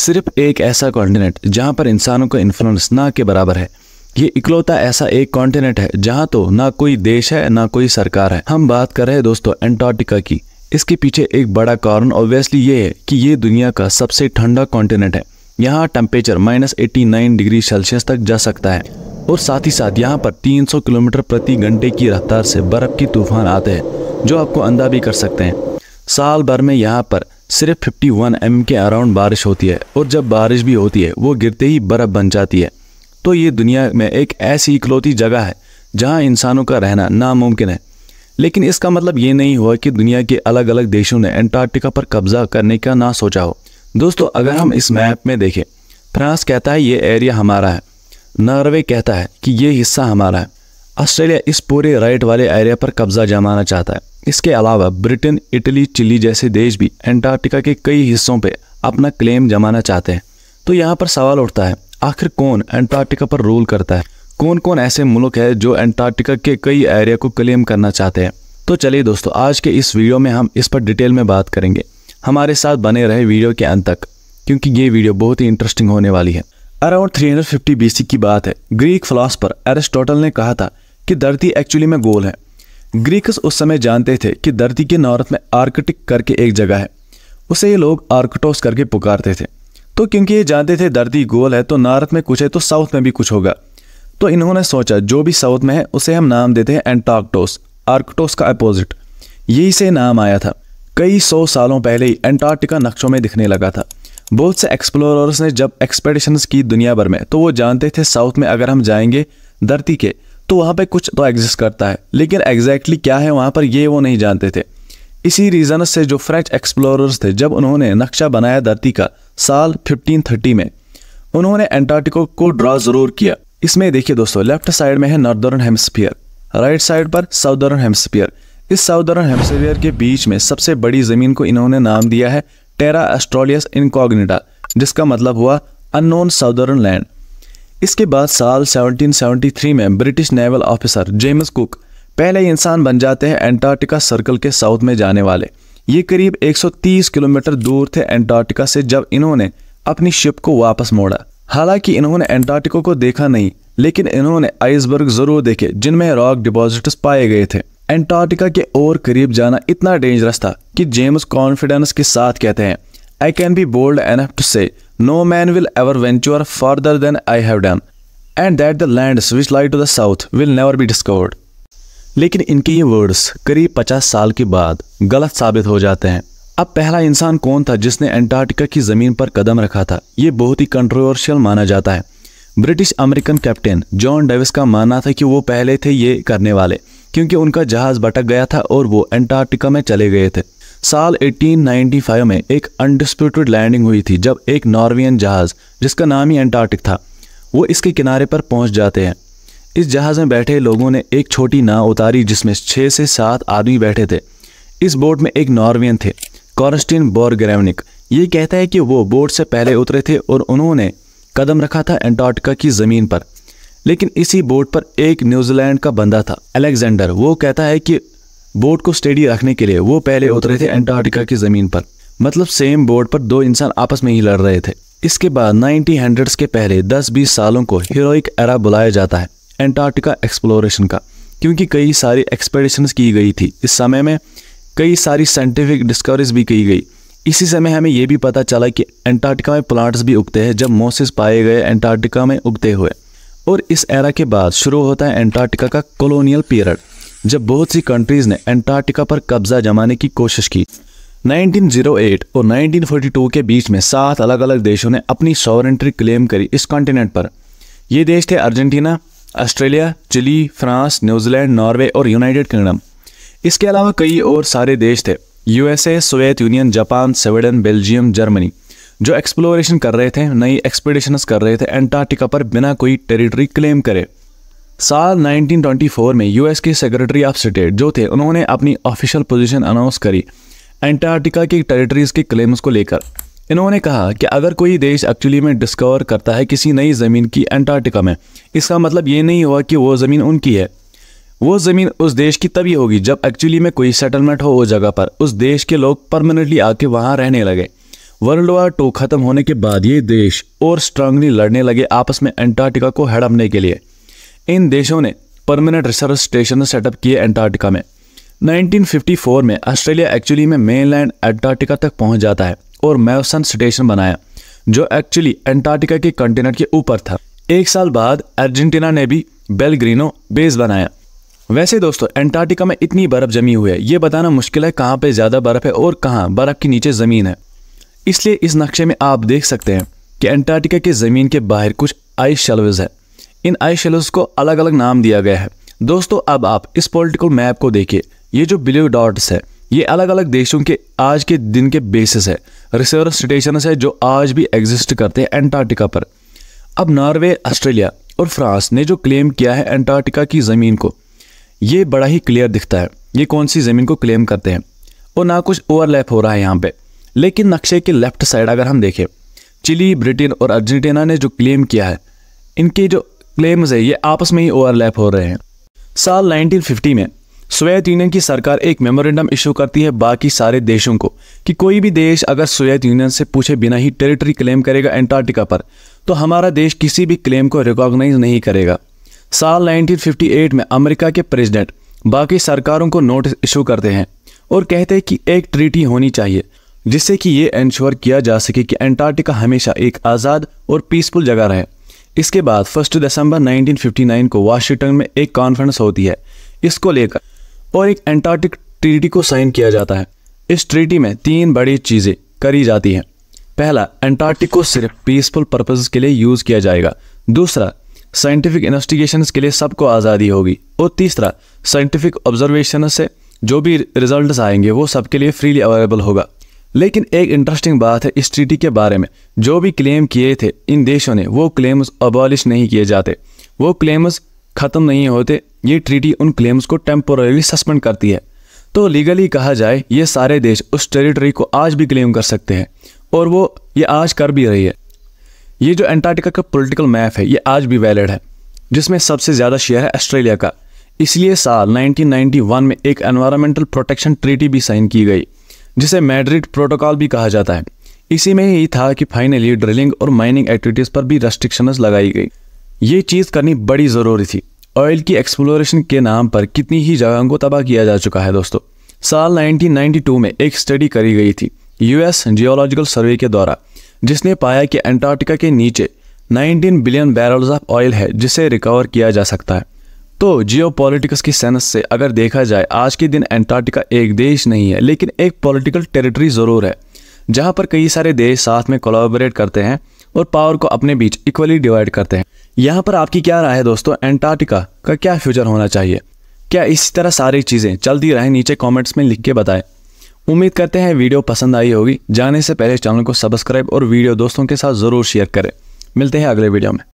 सिर्फ एक ऐसा कॉन्टिनेंट जहाँ पर इंसानों का इन्फ्लुएंस ना के बराबर है ये इकलौता ऐसा एक कॉन्टिनेंट है जहाँ तो ना कोई देश है ना कोई सरकार है हम बात कर रहे हैं दोस्तों एंटार्क्टिका की इसके पीछे एक बड़ा कारण ऑब्वियसली ये है कि ये दुनिया का सबसे ठंडा कॉन्टिनेंट है यहाँ temperature minus eighty nine degree Celsius तक जा सकता है और साथ ही साथ यहाँ पर 300 किलोमीटर प्रति घंटे की रफ्तार से बर्फ़ की तूफान आते हैं जो आपको अंधा भी कर सकते हैं साल भर में यहाँ पर सिर्फ 51 एम के अराउंड बारिश होती है और जब बारिश भी होती है वो गिरते ही बर्फ़ बन जाती है तो ये दुनिया में एक ऐसी इकलौती जगह है जहाँ इंसानों का रहना नामुमकिन है लेकिन इसका मतलब ये नहीं हुआ कि दुनिया के अलग अलग देशों ने एंटार्क्टिका पर कब्जा करने का ना सोचा हो दोस्तों अगर हम इस मैप में देखें फ्रांस कहता है ये एरिया हमारा है नॉर्वे कहता है कि ये हिस्सा हमारा है ऑस्ट्रेलिया इस पूरे राइट वाले एरिया पर कब्जा जमाना चाहता है इसके अलावा ब्रिटेन इटली चिली जैसे देश भी एंटार्क्टिका के कई हिस्सों पर अपना क्लेम जमाना चाहते हैं तो यहाँ पर सवाल उठता है आखिर कौन एंटार्क्टिका पर रूल करता है कौन कौन ऐसे मुल्क है जो एंटार्क्टिका के कई एरिया को क्लेम करना चाहते हैं तो चलिए दोस्तों आज के इस वीडियो में हम इस पर डिटेल में बात करेंगे हमारे साथ बने रहे वीडियो के अंत तक क्योंकि ये वीडियो बहुत ही इंटरेस्टिंग होने वाली है अराउंड 350 हंड्रेड की बात है ग्रीक फिलासफर एरिस्टोटल ने कहा था कि धरती एक्चुअली में गोल है ग्रीकस उस समय जानते थे कि धरती के नॉर्थ में आर्कटिक करके एक जगह है उसे ये लोग आर्कटोस करके पुकारते थे तो क्योंकि ये जानते थे धरती गोल है तो नॉर्थ में कुछ है तो साउथ में भी कुछ होगा तो इन्होंने सोचा जो भी साउथ में है उसे हम नाम देते हैं एंटार्कटोस आर्कटोस का अपोजिट यही से नाम आया था कई सौ सालों पहले ही एंटार्क्टिका नक्शों में दिखने लगा था बहुत से एक्सप्लोरर्स ने जब एक्सपेडिशंस की दुनिया भर में तो वो जानते थे साउथ में अगर हम जाएंगे धरती के तो वहाँ पर कुछ तो एग्जिस्ट करता है लेकिन एग्जैक्टली exactly क्या है वहाँ पर ये वो नहीं जानते थे इसी रीज़न से जो फ्रेंच एक्सप्लोरर्स थे जब उन्होंने नक्शा बनाया धरती का साल 1530 में उन्होंने एंटार्टिको को ड्रा ज़रूर किया इसमें देखिए दोस्तों लेफ्ट साइड में है नॉर्दर्न हेमस्फीयर राइट साइड पर साउदर्न हेमस्फीयर इस साउदर्न हेमस्फीयर के बीच में सबसे बड़ी ज़मीन को इन्होंने नाम दिया है टेरा एस्ट्रोलियस इनकॉग्निटा जिसका मतलब हुआ अननोन साउदर्न लैंड इसके बाद साल 1773 में British naval officer James Cook पहले इंसान बन जाते हैं एंटार्क्टिका सर्कल के साउथ में जाने वाले ये करीब 130 किलोमीटर दूर थे एंटार्क्टिका से जब इन्होंने अपनी शिप को वापस मोड़ा हालांकि इन्होंने एंटार्क्टिका को देखा नहीं लेकिन इन्होंने आइसबर्ग जरूर देखे जिनमें रॉक डिपॉजिट्स पाए गए थे एंटार्क्टिका के और करीब जाना इतना डेंजरस था कि जेम्स कॉन्फिडेंस के साथ कहते हैं आई कैन बी बोल्ड एनफ्ट say no man will ever venture farther than I have done and that the land which lie to the south will never be discovered लेकिन इनके ये वर्ड्स करीब पचास साल के बाद गलत साबित हो जाते हैं अब पहला इंसान कौन था जिसने एंटार्क्टिका की ज़मीन पर कदम रखा था ये बहुत ही कंट्रोवर्शियल माना जाता है British American captain John Davis का मानना था कि वो पहले थे ये करने वाले क्योंकि उनका जहाज़ भटक गया था और वो एंटार्क्टिका में चले गए थे साल 1895 में एक अनडिस्प्यूटेड लैंडिंग हुई थी जब एक नॉर्वियन जहाज़ जिसका नाम ही एंटार्क्टिक था वो इसके किनारे पर पहुंच जाते हैं इस जहाज़ में बैठे लोगों ने एक छोटी नाव उतारी जिसमें छः से सात आदमी बैठे थे इस बोट में एक नॉर्वियन थे कॉरस्टिन बोरग्रेवनिक ये कहता है कि वो बोट से पहले उतरे थे और उन्होंने कदम रखा था एंटार्क्टिका की ज़मीन पर लेकिन इसी बोट पर एक न्यूजीलैंड का बंदा था अलेक्जेंडर वो कहता है कि बोट को स्टेडी रखने के लिए वो पहले उतरे थे एंटार्टिका की ज़मीन पर मतलब सेम बोट पर दो इंसान आपस में ही लड़ रहे थे इसके बाद नाइनटीन हंड्रेड्स के पहले दस बीस सालों को हीरोइक एरा बुलाया जाता है एंटार्क्टिका एक्सप्लोरेशन का क्योंकि कई सारी एक्सपेडिशन की गई थी इस समय में कई सारी साइंटिफिक डिस्कवरीज भी की गई इसी समय हमें यह भी पता चला कि एंटार्क्टिका में प्लांट्स भी उगते हैं जब मोसिस पाए गए एंटार्क्टिका में उगते हुए और इस एरा के बाद शुरू होता है एंटार्क्टिका का कॉलोनियल पीरियड जब बहुत सी कंट्रीज ने एंटार्क्टिका पर कब्जा जमाने की कोशिश की 1908 और 1942 के बीच में सात अलग अलग देशों ने अपनी सॉवरेंट्री क्लेम करी इस कॉन्टिनेंट पर ये देश थे Argentina Australia Chile France New Zealand Norway और यूनाइटेड किंगडम इसके अलावा कई और सारे देश थे USA Soviet Union Japan Sweden Belgium Germany जो एक्सप्लोरेशन कर रहे थे नई एक्सपीडिशंस कर रहे थे एंटार्क्टिका पर बिना कोई टेरिटरी क्लेम करे साल 1924 में यूएस के सेक्रेटरी ऑफ स्टेट जो थे उन्होंने अपनी ऑफिशियल पोजीशन अनाउंस करी एंटार्क्टिका की टेरिटरीज के क्लेम्स को लेकर इन्होंने कहा कि अगर कोई देश एक्चुअली में डिस्कवर करता है किसी नई ज़मीन की एंटार्क्टिका में इसका मतलब ये नहीं हुआ कि वो ज़मीन उनकी है वो ज़मीन उस देश की तभी होगी जब एक्चुअली में कोई सेटलमेंट हो उस जगह पर उस देश के लोग परमानेंटली आके वहाँ रहने लगे वर्ल्ड वार टू ख़त्म होने के बाद ये देश और स्ट्रांगली लड़ने लगे आपस में एंटार्क्टिका को हड़पने के लिए इन देशों ने परमानेंट रिसर्च स्टेशन सेटअप किए एंटार्क्टिका में 1954 में ऑस्ट्रेलिया एक्चुअली में मेनलैंड एंटार्क्टिका तक पहुंच जाता है और मैवसन स्टेशन बनाया जो एक्चुअली एंटार्क्टिका के कंटिनेंट के ऊपर था एक साल बाद अर्जेंटीना ने भी बेलग्रीनो बेस बनाया वैसे दोस्तों एंटार्क्टिका में इतनी बर्फ़ जमी हुई है ये बताना मुश्किल है कहाँ पे ज़्यादा बर्फ़ है और कहाँ बर्फ़ के नीचे ज़मीन है इसलिए इस नक्शे में आप देख सकते हैं कि एंटार्क्टिका के ज़मीन के बाहर कुछ आइस शेल्व्स है इन आई शेलोस को अलग अलग नाम दिया गया है दोस्तों अब आप इस पॉलिटिकल मैप को देखिए ये जो ब्लू डॉट्स है ये अलग अलग देशों के आज के दिन के बेसिस है रिसर्च स्टेशन है जो आज भी एग्जिस्ट करते हैं एंटार्क्टिका पर अब नॉर्वे ऑस्ट्रेलिया और फ्रांस ने जो क्लेम किया है एंटार्क्टिका की ज़मीन को ये बड़ा ही क्लियर दिखता है ये कौन सी ज़मीन को क्लेम करते हैं और ना कुछ ओवरलैप हो रहा है यहाँ पे लेकिन नक्शे के लेफ्ट साइड अगर हम देखें चिली ब्रिटेन और अर्जेंटीना ने जो क्लेम किया है इनके जो क्लेम्स है ये आपस में ही ओवरलैप हो रहे हैं साल 1950 में सोवियत यूनियन की सरकार एक मेमोरेंडम इशू करती है बाकी सारे देशों को कि कोई भी देश अगर सोवियत यूनियन से पूछे बिना ही टेरिटरी क्लेम करेगा एंटार्क्टिका पर तो हमारा देश किसी भी क्लेम को रिकॉग्नाइज नहीं करेगा साल 1958 में अमेरिका के प्रेसिडेंट बाकी सरकारों को नोटिस इशू करते हैं और कहते हैं कि एक ट्रीटी होनी चाहिए जिससे कि ये इंश्योर किया जा सके कि एंटार्क्टिका हमेशा एक आज़ाद और पीसफुल जगह रहे इसके बाद फर्स्ट दिसंबर 1959 को वाशिंगटन में एक कॉन्फ्रेंस होती है इसको लेकर और एक एंटार्क्टिक ट्रीटी को साइन किया जाता है इस ट्रीटी में तीन बड़ी चीज़ें करी जाती हैं पहला एंटार्क्टिक को सिर्फ पीसफुल पर्पज के लिए यूज़ किया जाएगा दूसरा साइंटिफिक इन्वेस्टिगेशन के लिए सबको आज़ादी होगी और तीसरा साइंटिफिक ऑब्जर्वेशन से जो भी रिजल्ट्स आएंगे वो सबके लिए फ्रीली अवेलेबल होगा लेकिन एक इंटरेस्टिंग बात है इस ट्रीटी के बारे में जो भी क्लेम किए थे इन देशों ने वो क्लेम्स अबॉलिश नहीं किए जाते वो क्लेम्स ख़त्म नहीं होते ये ट्रीटी उन क्लेम्स को टेम्पोरेली सस्पेंड करती है तो लीगली कहा जाए ये सारे देश उस टेरिटरी को आज भी क्लेम कर सकते हैं और वो ये आज कर भी रही है ये जो एंटार्क्टिका का पॉलिटिकल मैप है ये आज भी वैलिड है जिसमें सबसे ज़्यादा शेयर है ऑस्ट्रेलिया का इसलिए साल 1991 में एक एनवायरमेंटल प्रोटेक्शन ट्रीटी भी साइन की गई जिसे मैड्रिड प्रोटोकॉल भी कहा जाता है इसी में ही था कि फाइनली ड्रिलिंग और माइनिंग एक्टिविटीज़ पर भी रेस्ट्रिक्शन लगाई गई ये चीज़ करनी बड़ी ज़रूरी थी ऑयल की एक्सप्लोरेशन के नाम पर कितनी ही जगहों को तबाह किया जा चुका है दोस्तों साल 1992 में एक स्टडी करी गई थी यूएस जियोलॉजिकल सर्वे के द्वारा जिसने पाया कि एंटार्क्टिका के नीचे 19 बिलियन बैरल्स ऑफ ऑयल है जिसे रिकवर किया जा सकता है तो जियो पॉलिटिक्स की सेंस से अगर देखा जाए आज के दिन एंटार्क्टिका एक देश नहीं है लेकिन एक पॉलिटिकल टेरिटरी ज़रूर है जहाँ पर कई सारे देश साथ में कोलाबरेट करते हैं और पावर को अपने बीच इक्वली डिवाइड करते हैं यहाँ पर आपकी क्या राय है दोस्तों एंटार्क्टिका का क्या फ्यूचर होना चाहिए क्या इसी तरह सारी चीज़ें चलती रहें नीचे कॉमेंट्स में लिख के बताएं उम्मीद करते हैं वीडियो पसंद आई होगी जाने से पहले चैनल को सब्सक्राइब और वीडियो दोस्तों के साथ ज़रूर शेयर करें मिलते हैं अगले वीडियो में